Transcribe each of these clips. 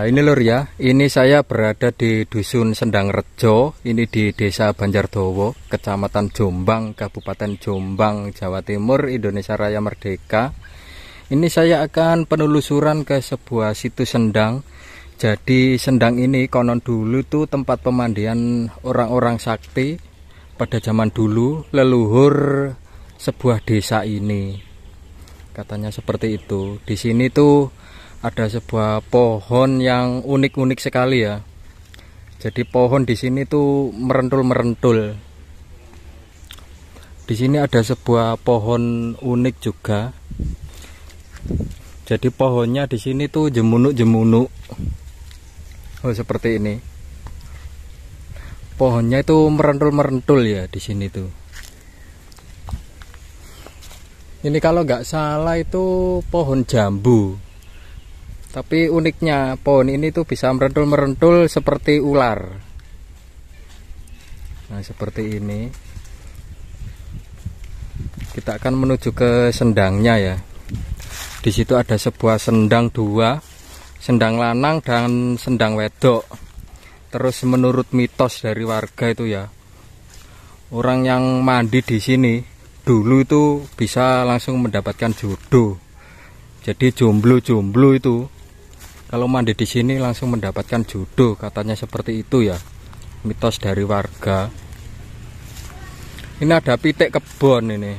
Nah ini lur ya, ini saya berada di Dusun Sendang Rejo, ini di Desa Banjardowo, Kecamatan Jombang, Kabupaten Jombang, Jawa Timur, Indonesia Raya Merdeka. Ini saya akan penelusuran ke sebuah situs sendang. Jadi sendang ini konon dulu tuh tempat pemandian orang-orang sakti pada zaman dulu leluhur sebuah desa ini. Katanya seperti itu. Di sini tuh ada sebuah pohon yang unik-unik sekali ya. Jadi pohon di sini tuh merentul-merentul. Di sini ada sebuah pohon unik juga. Jadi pohonnya di sini tuh jemunuk-jemunuk. Oh, seperti ini. Pohonnya itu merentul-merentul ya di sini tuh ini kalau nggak salah itu pohon jambu tapi uniknya pohon ini tuh bisa merentul-merentul seperti ular. Nah, seperti ini. Kita akan menuju ke sendangnya ya. Di situ ada sebuah sendang dua, sendang lanang dan sendang wedok. Terus menurut mitos dari warga itu ya, orang yang mandi di sini dulu itu bisa langsung mendapatkan jodoh. Jadi jomblo-jomblo itu kalau mandi di sini langsung mendapatkan jodoh katanya seperti itu ya mitos dari warga ini ada pitik kebon ini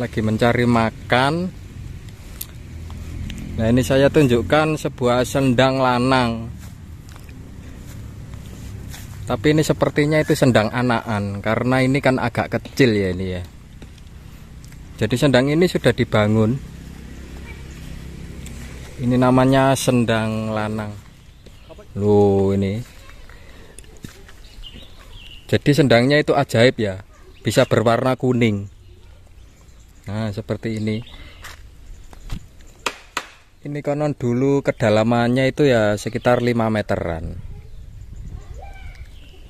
lagi mencari makan nah ini saya tunjukkan sebuah sendang lanang tapi ini sepertinya itu sendang anakan karena ini kan agak kecil ya ini ya jadi sendang ini sudah dibangun ini namanya sendang lanang Lho ini jadi sendangnya itu ajaib ya bisa berwarna kuning nah seperti ini ini konon dulu kedalamannya itu ya sekitar 5 meteran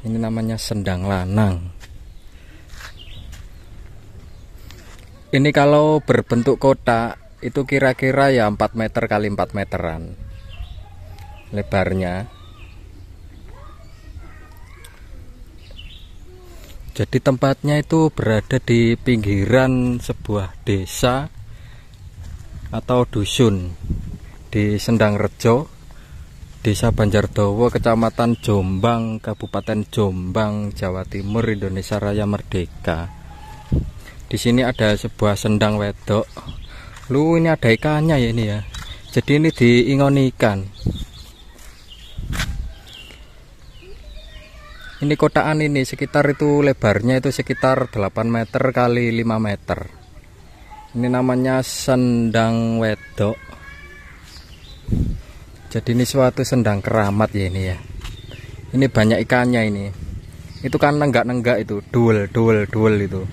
ini namanya sendang lanang ini kalau berbentuk kotak itu kira-kira ya 4 meter kali 4 meteran lebarnya jadi tempatnya itu berada di pinggiran sebuah desa atau dusun di Sendang Rejo Desa Banjardowo, Kecamatan Jombang, Kabupaten Jombang, Jawa Timur, Indonesia Raya Merdeka. Di sini ada sebuah sendang wedok lu ini ada ikannya ya ini ya jadi ini diingon ikan ini kotaan ini sekitar itu lebarnya itu sekitar 8 meter kali 5 meter ini namanya sendang wedok jadi ini suatu sendang keramat ya ini ya ini banyak ikannya ini itu kan nenggak-nenggak itu duel duel duel itu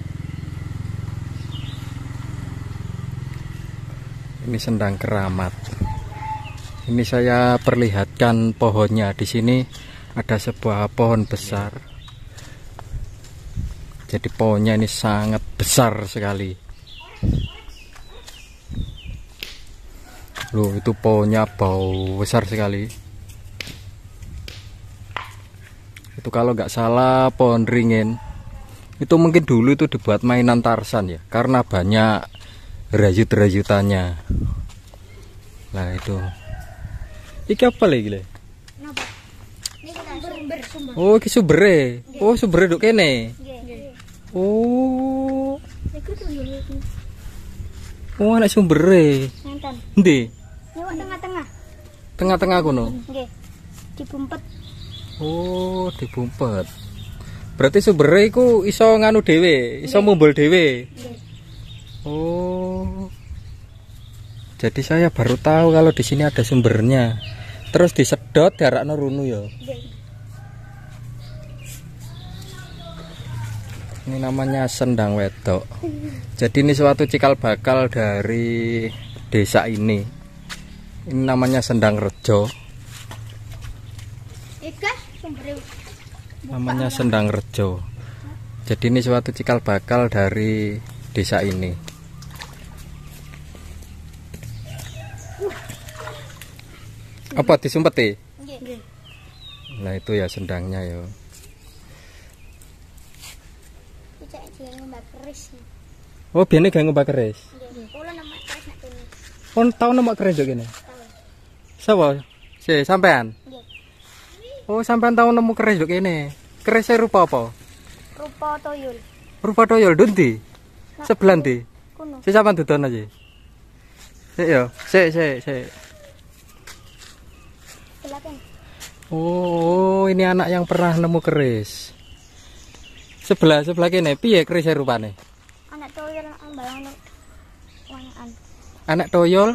ini sendang keramat ini saya perlihatkan pohonnya di sini ada sebuah pohon besar jadi pohonnya ini sangat besar sekali loh itu pohonnya bau besar sekali itu kalau nggak salah pohon ringin itu mungkin dulu itu dibuat mainan tarsan ya karena banyak rajut-rajutannya lah itu iki apa lagi le oh iki sumber. oh sumber dok kene oh oh anak sumber? ndi tengah-tengah tengah-tengah kono nggih dibumpet oh dibumpet berarti subere iku iso nganu dewe iso mumbul dewe oh jadi saya baru tahu kalau di sini ada sumbernya terus disedot darakno runu ya ini namanya sendang wedok jadi ini suatu cikal bakal dari desa ini ini namanya sendang rejo namanya sendang rejo jadi ini suatu cikal bakal dari desa ini Apa disumpet ya? Iya. Iya. Nah, itu ya sendangnya ya. Oh, biasanya gak Mbak Keris. Iya. Oh, oh tahu nama Keris juga kene. Kon Si sampean? Oh, sampean tahu nemu Keris juga ini Kerisnya rupa apa? Rupa toyol. Rupa toyol dundi? sebelanti. Si sampean duduk aja. Si yo, si si. si. Oh, ini anak yang pernah nemu keris. Sebelah sebelah kene piye keris e rupane? Anak toyol ambang wangan. Anak toyol?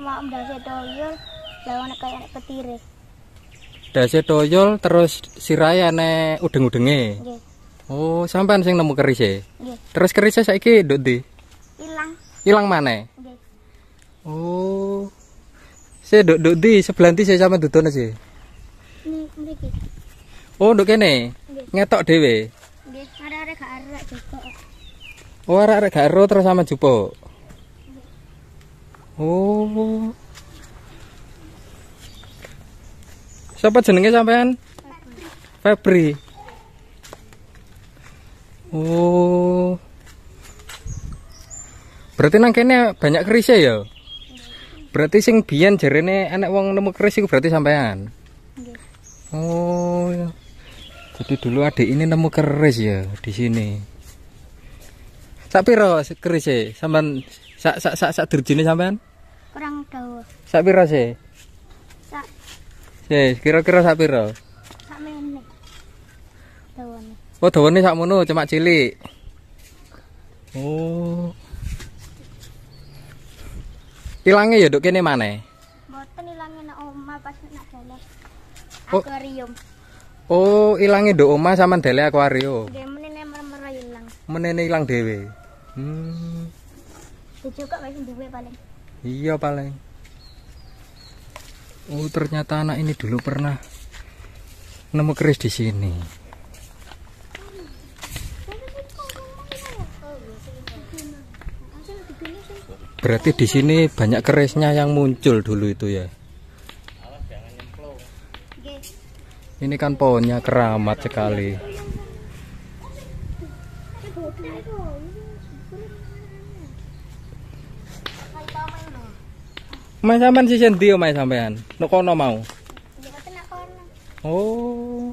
Mau anak toyol, anak kayak anak petire. Dase toyol terus sirai ane udeng-udenge. Nggih. Oh, sampean sing nemu keris e. Terus kerisnya saiki nduk ndi? Ilang. Ilang maneh? Nggih. Oh. Saya duduk duduk di sebelah nanti saya sama duduk sih. Oh, duduk kene. Ngetok dewe. Oh, arah arah gak terus sama jupo. Oh. Siapa jenenge sampean? Febri. Oh. Berarti nang kene banyak kerisnya ya? Berarti sing biyen jarene enek wong nemu keris iku berarti sampean. Oh. Ya. Jadi dulu adik ini nemu keris ya di sini. Sak piro keris e? Sampean sak sak sak sak derjine sampean? Kurang tahu. Sak piro sih? Sak. Sih, kira-kira sak piro? Sak mene. Dawane. Oh, dawane sak mono cuma cilik. Oh. Ilangnya ya dok kene mana? Boten ilangnya nek oma pas nak dale Akuarium. Oh, oh ilangnya dok oma sama dale akuarium. Dia menene merem-merem ya ilang. Menene ilang dewe Hmm. Dicukuk ya masih dewe paling. Iya paling. Oh, ternyata anak ini dulu pernah nemu keris di sini. Hmm. Berarti di sini banyak kerisnya yang muncul dulu itu ya. Ini kan pohonnya keramat sekali. Main sampean sih sendi main sampean. Nek kono mau. Oh.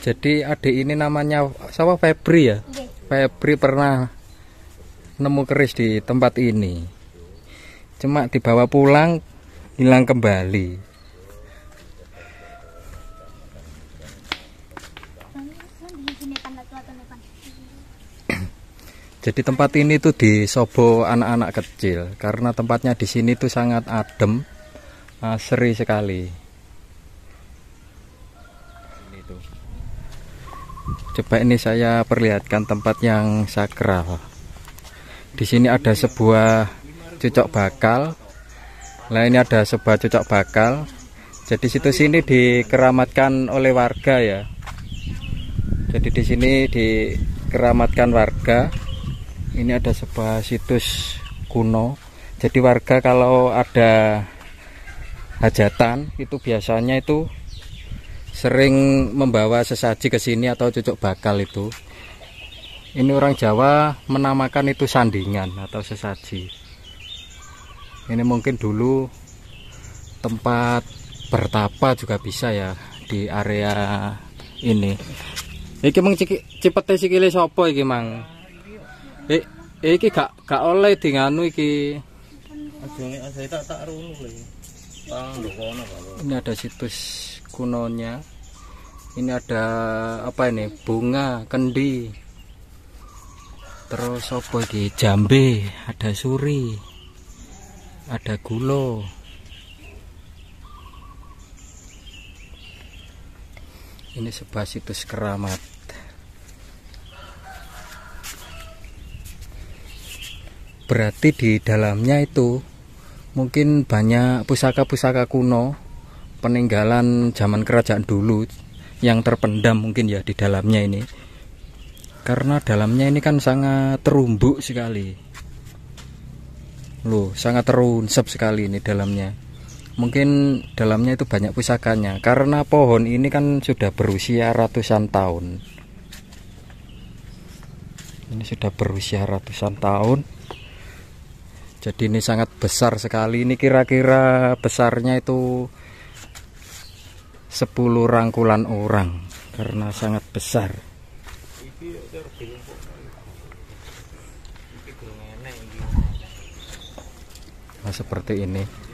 Jadi adik ini namanya siapa Febri ya? Febri pernah nemu keris di tempat ini cuma dibawa pulang hilang kembali jadi tempat ini tuh disobo anak-anak kecil karena tempatnya di sini tuh sangat adem seri sekali Coba ini saya perlihatkan tempat yang sakral. Di sini ada sebuah cucok bakal. Nah ini ada sebuah cucok bakal. Jadi situs ini dikeramatkan oleh warga ya. Jadi di sini dikeramatkan warga. Ini ada sebuah situs kuno. Jadi warga kalau ada hajatan itu biasanya itu sering membawa sesaji ke sini atau cucuk bakal itu ini orang Jawa menamakan itu sandingan atau sesaji ini mungkin dulu tempat bertapa juga bisa ya di area ini iki mung cipete sikile sapa iki mang iki gak gak oleh di nganu iki ini ada situs kunonya ini ada apa ini bunga kendi terus apa ini jambe ada suri ada gulo ini sebuah situs keramat berarti di dalamnya itu mungkin banyak pusaka-pusaka kuno peninggalan zaman kerajaan dulu yang terpendam mungkin ya di dalamnya ini karena dalamnya ini kan sangat terumbu sekali loh sangat terunsep sekali ini dalamnya mungkin dalamnya itu banyak pusakanya karena pohon ini kan sudah berusia ratusan tahun ini sudah berusia ratusan tahun jadi ini sangat besar sekali ini kira-kira besarnya itu sepuluh rangkulan orang karena sangat besar nah, seperti ini